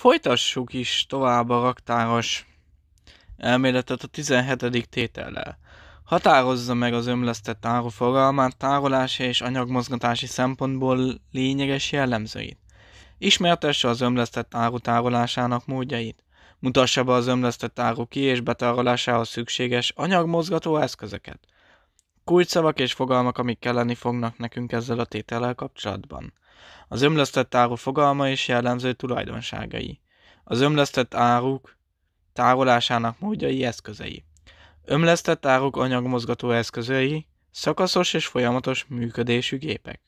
Folytassuk is tovább a raktáros elméletet a 17. tétellel. Határozza meg az ömlesztett áru fogalmát tárolási és anyagmozgatási szempontból lényeges jellemzőit. Ismertesse az ömlesztett áru tárolásának módjait. Mutassa be az ömlesztett áru ki és betárolásához szükséges anyagmozgató eszközöket. Kulcsszavak és fogalmak, amik kelleni fognak nekünk ezzel a tétellel kapcsolatban. Az ömlesztett áru fogalma és jellemző tulajdonságai. Az ömlesztett áruk tárolásának módjai eszközei. Ömlesztett áruk anyagmozgató eszközei, szakaszos és folyamatos működésű gépek.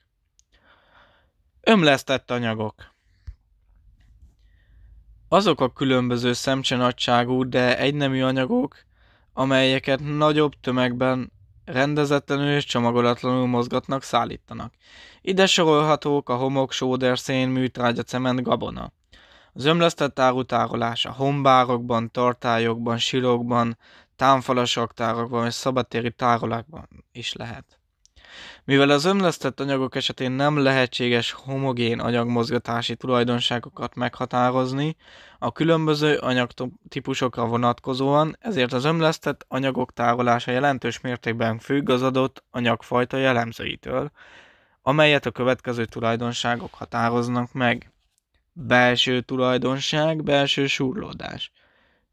Ömlesztett anyagok azok a különböző szemcsenagyságú, de egynemű anyagok, amelyeket nagyobb tömegben rendezetlenül és csomagolatlanul mozgatnak, szállítanak. Ide sorolhatók a homok, szén, műtrágya, cement, gabona. Az ömlesztett a hombárokban, tartályokban, silókban, támfalas raktárokban és szabadtéri tárolákban is lehet. Mivel az ömlesztett anyagok esetén nem lehetséges homogén anyagmozgatási tulajdonságokat meghatározni, a különböző anyagtípusokra vonatkozóan, ezért az ömlesztett anyagok tárolása jelentős mértékben függ az adott anyagfajta jellemzőitől, amelyet a következő tulajdonságok határoznak meg. Belső tulajdonság, belső surlódás.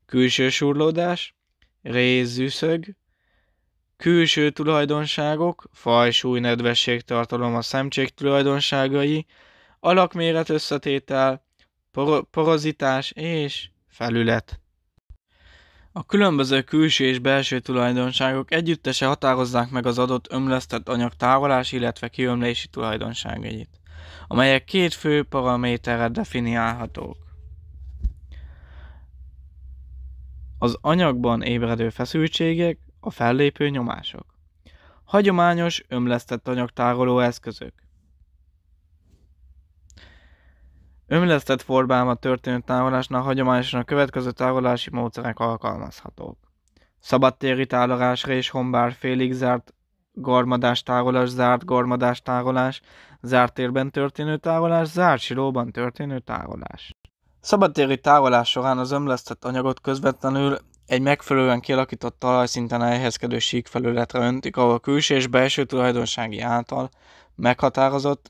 Külső surlódás, rézűszög, Külső tulajdonságok, fajsúly, nedvességtartalom nedvesség, tartalom, a szemcsék tulajdonságai, alakméret összetétel, por- porozitás és felület. A különböző külső és belső tulajdonságok együttese határozzák meg az adott ömlesztett anyag tárolási, illetve kiömlési tulajdonságait, amelyek két fő paraméterre definiálhatók. Az anyagban ébredő feszültségek, a fellépő nyomások. Hagyományos ömlesztett anyagtároló eszközök. Ömlesztett formában történő tárolásnál hagyományosan a következő tárolási módszerek alkalmazhatók. Szabadtéri tárolásra és hombár félig zárt garmadás tárolás, zárt garmadás tárolás, zárt térben történő tárolás, zárt silóban történő tárolás. Szabadtéri tárolás során az ömlesztett anyagot közvetlenül egy megfelelően kialakított talajszinten elhelyezkedő síkfelületre öntik, ahol külső és belső tulajdonsági által meghatározott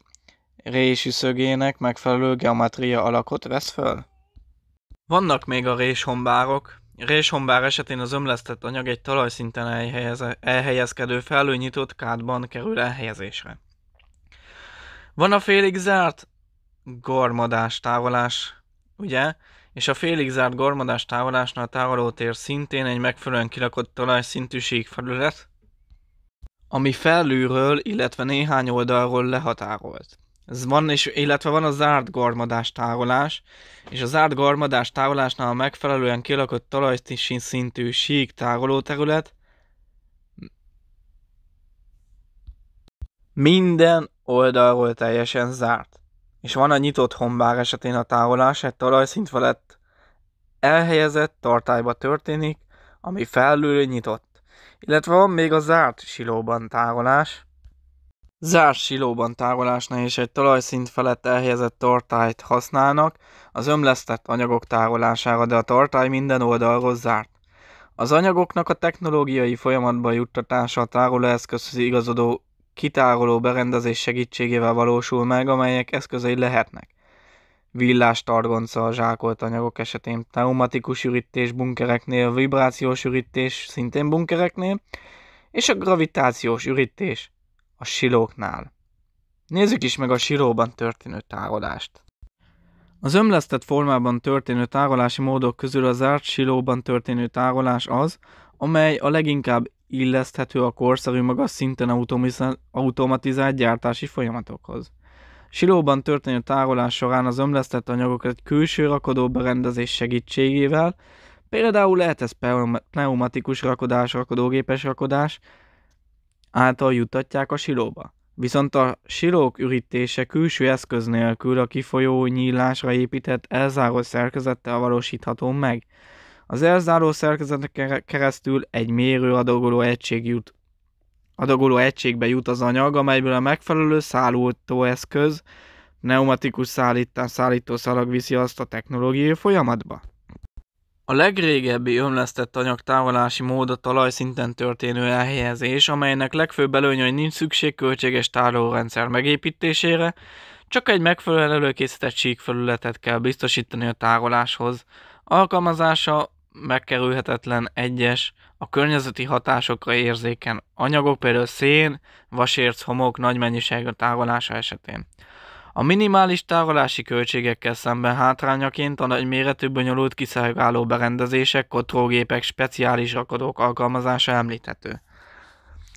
rési szögének megfelelő geometria alakot vesz föl. Vannak még a réshombárok. Réshombár esetén az ömlesztett anyag egy talajszinten elhelyez- elhelyezkedő felőnyitott kádban kerül elhelyezésre. Van a félig zárt gormadás távolás, ugye? és a félig zárt gormadás távolásnál távoló tér szintén egy megfelelően kilakott talajszintű síkfelület, ami felülről, illetve néhány oldalról lehatárolt. Ez van, és, illetve van a zárt garmadás távolás, és a zárt garmadás távolásnál a megfelelően kilakott talajszintű szintű sík tároló terület minden oldalról teljesen zárt és van a nyitott hombár esetén a tárolás egy talajszint felett elhelyezett tartályba történik, ami felül nyitott. Illetve van még a zárt silóban tárolás. Zárt silóban tárolásnál is egy talajszint felett elhelyezett tartályt használnak az ömlesztett anyagok tárolására, de a tartály minden oldalról zárt. Az anyagoknak a technológiai folyamatban juttatása a tárolóeszközhöz igazodó kitároló berendezés segítségével valósul meg, amelyek eszközei lehetnek. Villás a zsákolt anyagok esetén pneumatikus ürítés bunkereknél, vibrációs ürítés szintén bunkereknél, és a gravitációs ürítés a silóknál. Nézzük is meg a silóban történő tárolást. Az ömlesztett formában történő tárolási módok közül a zárt silóban történő tárolás az, amely a leginkább illeszthető a korszerű magas szinten automatizált gyártási folyamatokhoz. Silóban történő tárolás során az ömlesztett anyagok egy külső rakodó berendezés segítségével, például lehet ez pneumatikus rakodás, rakodógépes rakodás, által juttatják a silóba. Viszont a silók ürítése külső eszköz nélkül a kifolyó nyílásra épített elzáró szerkezettel valósítható meg, az elzáró szerkezeteken keresztül egy mérő adagoló egység jut. Adagoló egységbe jut az anyag, amelyből a megfelelő szállítóeszköz, pneumatikus szállítás szállítószalag viszi azt a technológiai folyamatba. A legrégebbi ömlesztett anyag távolási mód a talajszinten történő elhelyezés, amelynek legfőbb előnye, hogy nincs szükség költséges tárolórendszer megépítésére, csak egy megfelelően előkészített síkfelületet kell biztosítani a tároláshoz. Alkalmazása megkerülhetetlen egyes, a környezeti hatásokra érzéken anyagok, például szén, vasérc, homok nagy mennyiségű tárolása esetén. A minimális tárolási költségekkel szemben hátrányaként a nagy méretű bonyolult kiszolgáló berendezések, kotrógépek, speciális rakodók alkalmazása említhető.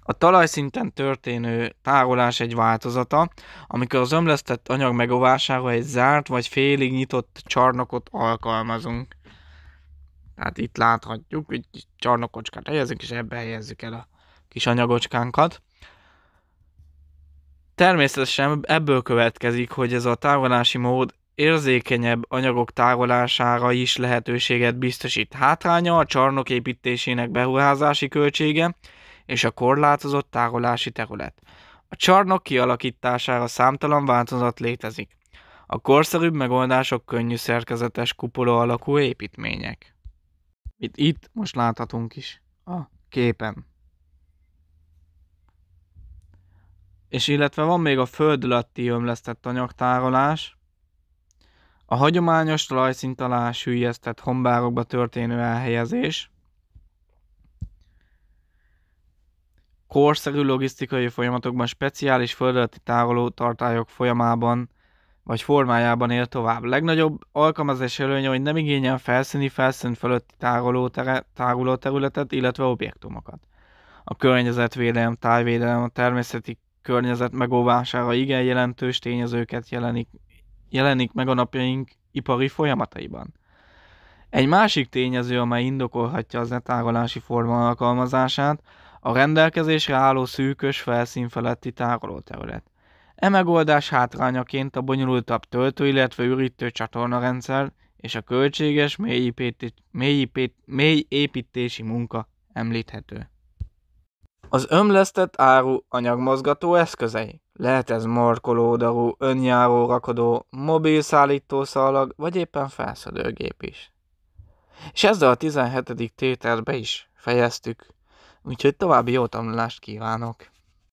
A talajszinten történő tárolás egy változata, amikor az ömlesztett anyag megovására egy zárt vagy félig nyitott csarnokot alkalmazunk. Tehát itt láthatjuk, egy kis csarnokocskát helyezünk, és ebbe helyezzük el a kis anyagocskánkat. Természetesen ebből következik, hogy ez a távolási mód érzékenyebb anyagok tárolására is lehetőséget biztosít. Hátránya a csarnok építésének beruházási költsége és a korlátozott tárolási terület. A csarnok kialakítására számtalan változat létezik. A korszerűbb megoldások könnyű szerkezetes kupola alakú építmények. Itt, itt most láthatunk is a képen. És illetve van még a alatti ömlesztett anyagtárolás, a hagyományos talajszint alá sűjesztett hombárokba történő elhelyezés, korszerű logisztikai folyamatokban speciális földalatti tároló tartályok folyamában vagy formájában él tovább. Legnagyobb alkalmazás előnye, hogy nem igényel felszíni, felszín fölötti tároló, tere, tároló területet, illetve objektumokat. A környezetvédelem, tájvédelem, a természeti környezet megóvására igen jelentős tényezőket jelenik, jelenik meg a napjaink ipari folyamataiban. Egy másik tényező, amely indokolhatja az netárolási forma alkalmazását, a rendelkezésre álló szűkös felszín feletti tárolóterület. E megoldás hátrányaként a bonyolultabb töltő, illetve ürítő csatornarendszer és a költséges mélyépítési mélyépít, munka említhető. Az ömlesztett áru anyagmozgató eszközei. Lehet ez markolódarú, önjáró rakodó, mobil szállítószalag, vagy éppen felszedőgép is. És ezzel a 17. tételbe is fejeztük, úgyhogy további jó tanulást kívánok!